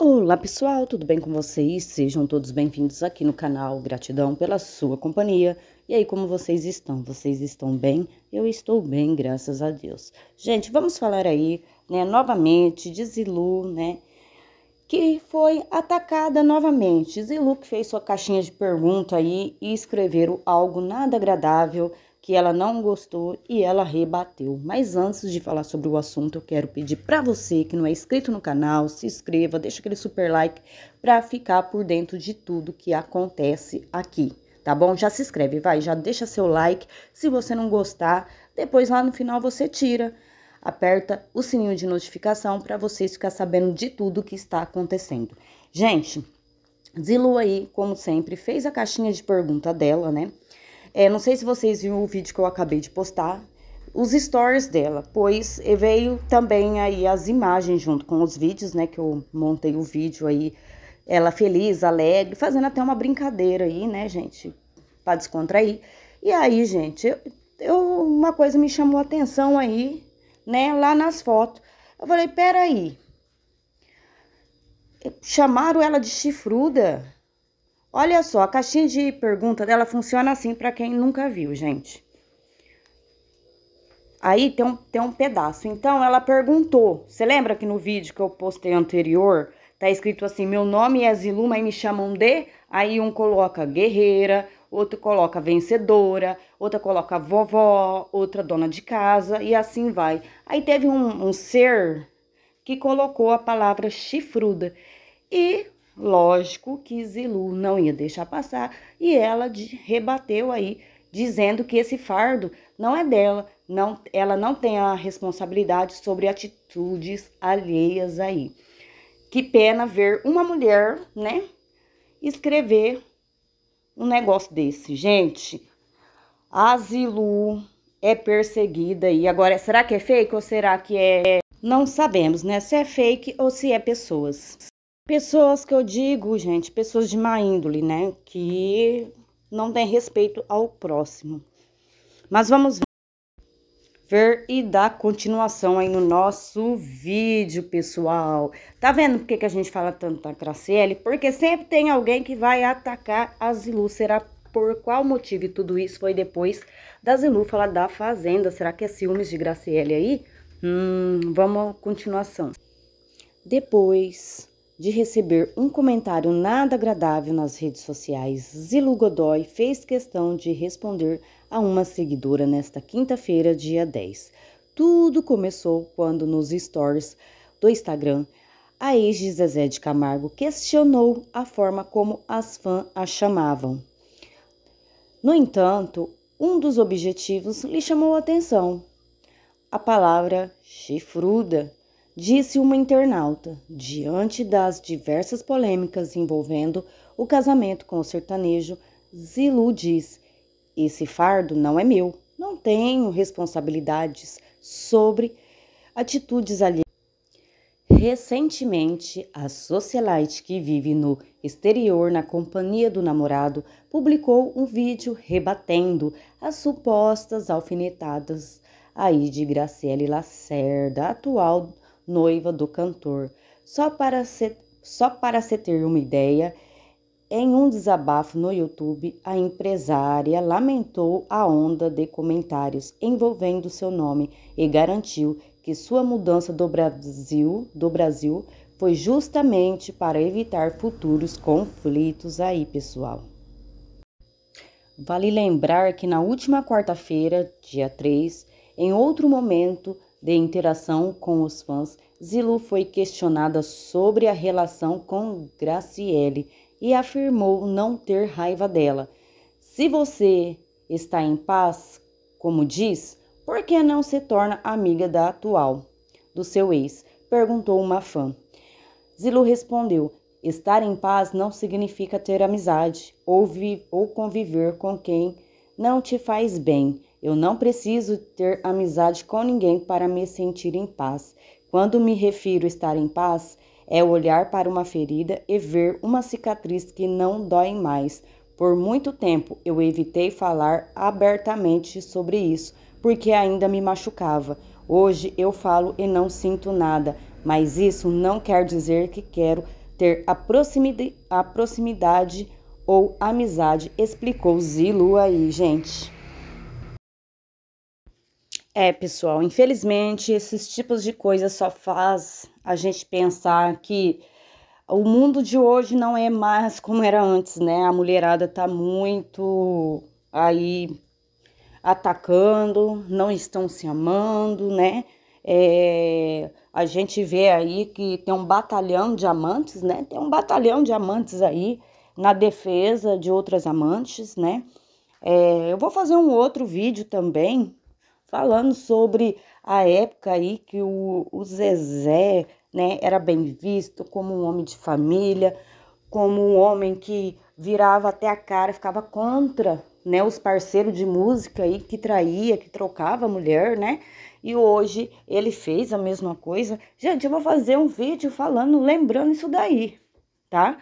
Olá pessoal, tudo bem com vocês? Sejam todos bem-vindos aqui no canal. Gratidão pela sua companhia. E aí, como vocês estão? Vocês estão bem? Eu estou bem, graças a Deus. Gente, vamos falar aí, né, novamente de Zilu, né, que foi atacada novamente. Zilu que fez sua caixinha de pergunta aí e escreveram algo nada agradável que ela não gostou e ela rebateu. Mas antes de falar sobre o assunto, eu quero pedir para você que não é inscrito no canal, se inscreva, deixa aquele super like para ficar por dentro de tudo que acontece aqui, tá bom? Já se inscreve, vai, já deixa seu like. Se você não gostar, depois lá no final você tira. Aperta o sininho de notificação para vocês ficar sabendo de tudo que está acontecendo. Gente, Zilu aí, como sempre, fez a caixinha de pergunta dela, né? É, não sei se vocês viram o vídeo que eu acabei de postar, os stories dela, pois veio também aí as imagens junto com os vídeos, né, que eu montei o vídeo aí, ela feliz, alegre, fazendo até uma brincadeira aí, né, gente, para descontrair. E aí, gente, eu, eu, uma coisa me chamou a atenção aí, né, lá nas fotos. Eu falei, peraí, chamaram ela de chifruda? Olha só, a caixinha de pergunta dela funciona assim para quem nunca viu, gente. Aí tem um, tem um pedaço. Então, ela perguntou. Você lembra que no vídeo que eu postei anterior, tá escrito assim: meu nome é Ziluma e me chamam de. Aí um coloca guerreira, outro coloca vencedora, outra coloca vovó, outra dona de casa e assim vai. Aí teve um, um ser que colocou a palavra chifruda. E Lógico que Zilu não ia deixar passar e ela rebateu aí, dizendo que esse fardo não é dela, não, ela não tem a responsabilidade sobre atitudes alheias aí. Que pena ver uma mulher, né, escrever um negócio desse. Gente, a Zilu é perseguida aí agora será que é fake ou será que é não sabemos, né, se é fake ou se é pessoas. Pessoas que eu digo, gente, pessoas de má índole, né? Que não tem respeito ao próximo. Mas vamos ver e dar continuação aí no nosso vídeo, pessoal. Tá vendo por que, que a gente fala tanto da Graciele? Porque sempre tem alguém que vai atacar a Zilu. Será por qual motivo? E tudo isso foi depois da Zilu falar da Fazenda. Será que é ciúmes de Graciele aí? Hum, vamos à continuação. Depois de receber um comentário nada agradável nas redes sociais, Zilu Godoy fez questão de responder a uma seguidora nesta quinta-feira, dia 10. Tudo começou quando nos stories do Instagram, a ex de Zezé de Camargo questionou a forma como as fãs a chamavam. No entanto, um dos objetivos lhe chamou a atenção. A palavra chifruda disse uma internauta, diante das diversas polêmicas envolvendo o casamento com o sertanejo, Zilu diz: Esse fardo não é meu, não tenho responsabilidades sobre atitudes ali Recentemente, a socialite que vive no exterior na companhia do namorado publicou um vídeo rebatendo as supostas alfinetadas aí de Graciele Lacerda, atual noiva do cantor. Só para se, só para se ter uma ideia, em um desabafo no YouTube, a empresária lamentou a onda de comentários envolvendo seu nome e garantiu que sua mudança do Brasil, do Brasil foi justamente para evitar futuros conflitos aí, pessoal. Vale lembrar que na última quarta-feira, dia 3, em outro momento, de interação com os fãs, Zilu foi questionada sobre a relação com Graciele e afirmou não ter raiva dela. Se você está em paz, como diz, por que não se torna amiga da atual, do seu ex? perguntou uma fã. Zilu respondeu: Estar em paz não significa ter amizade ou, ou conviver com quem não te faz bem. Eu não preciso ter amizade com ninguém para me sentir em paz. Quando me refiro a estar em paz, é olhar para uma ferida e ver uma cicatriz que não dói mais. Por muito tempo eu evitei falar abertamente sobre isso, porque ainda me machucava. Hoje eu falo e não sinto nada, mas isso não quer dizer que quero ter a proximidade, a proximidade ou amizade, explicou Zilu aí, gente. É, pessoal, infelizmente esses tipos de coisas só faz a gente pensar que o mundo de hoje não é mais como era antes, né? A mulherada tá muito aí atacando, não estão se amando, né? É, a gente vê aí que tem um batalhão de amantes, né? Tem um batalhão de amantes aí na defesa de outras amantes, né? É, eu vou fazer um outro vídeo também falando sobre a época aí que o, o Zezé, né, era bem visto como um homem de família, como um homem que virava até a cara, ficava contra, né, os parceiros de música aí que traía, que trocava a mulher, né? E hoje ele fez a mesma coisa. Gente, eu vou fazer um vídeo falando, lembrando isso daí, tá?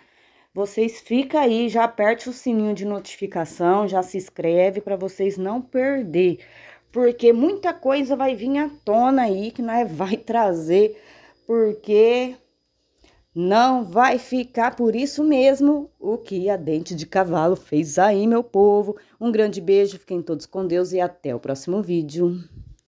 Vocês fica aí, já aperte o sininho de notificação, já se inscreve para vocês não perder porque muita coisa vai vir à tona aí que nós vai trazer, porque não vai ficar por isso mesmo o que a dente de cavalo fez aí, meu povo. Um grande beijo, fiquem todos com Deus e até o próximo vídeo.